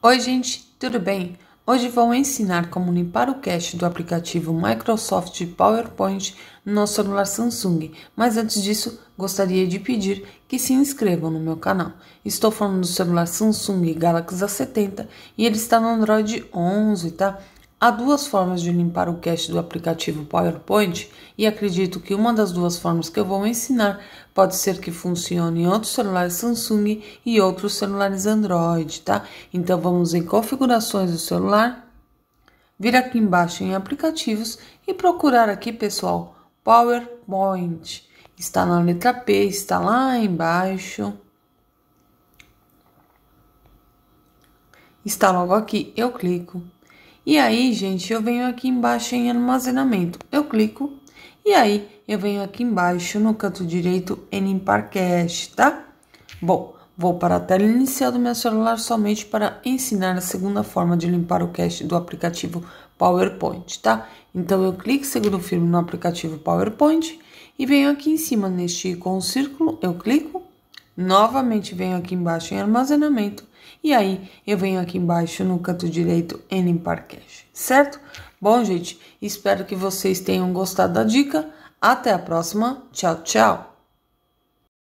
Oi, gente, tudo bem? Hoje vou ensinar como limpar o cache do aplicativo Microsoft PowerPoint no celular Samsung, mas antes disso, gostaria de pedir que se inscrevam no meu canal. Estou falando do celular Samsung Galaxy A70 e ele está no Android 11, tá? Há duas formas de limpar o cache do aplicativo PowerPoint e acredito que uma das duas formas que eu vou ensinar pode ser que funcione em outros celulares Samsung e outros celulares Android, tá? Então vamos em configurações do celular, vir aqui embaixo em aplicativos e procurar aqui, pessoal, PowerPoint. Está na letra P, está lá embaixo. Está logo aqui, eu clico e aí, gente, eu venho aqui embaixo em armazenamento. Eu clico e aí eu venho aqui embaixo no canto direito em limpar cache, tá? Bom, vou para a tela inicial do meu celular somente para ensinar a segunda forma de limpar o cache do aplicativo PowerPoint, tá? Então eu clico, segundo firme no aplicativo PowerPoint e venho aqui em cima neste com o círculo, eu clico Novamente venho aqui embaixo em armazenamento e aí eu venho aqui embaixo no canto direito em limpar cache, certo? Bom, gente, espero que vocês tenham gostado da dica. Até a próxima. Tchau, tchau.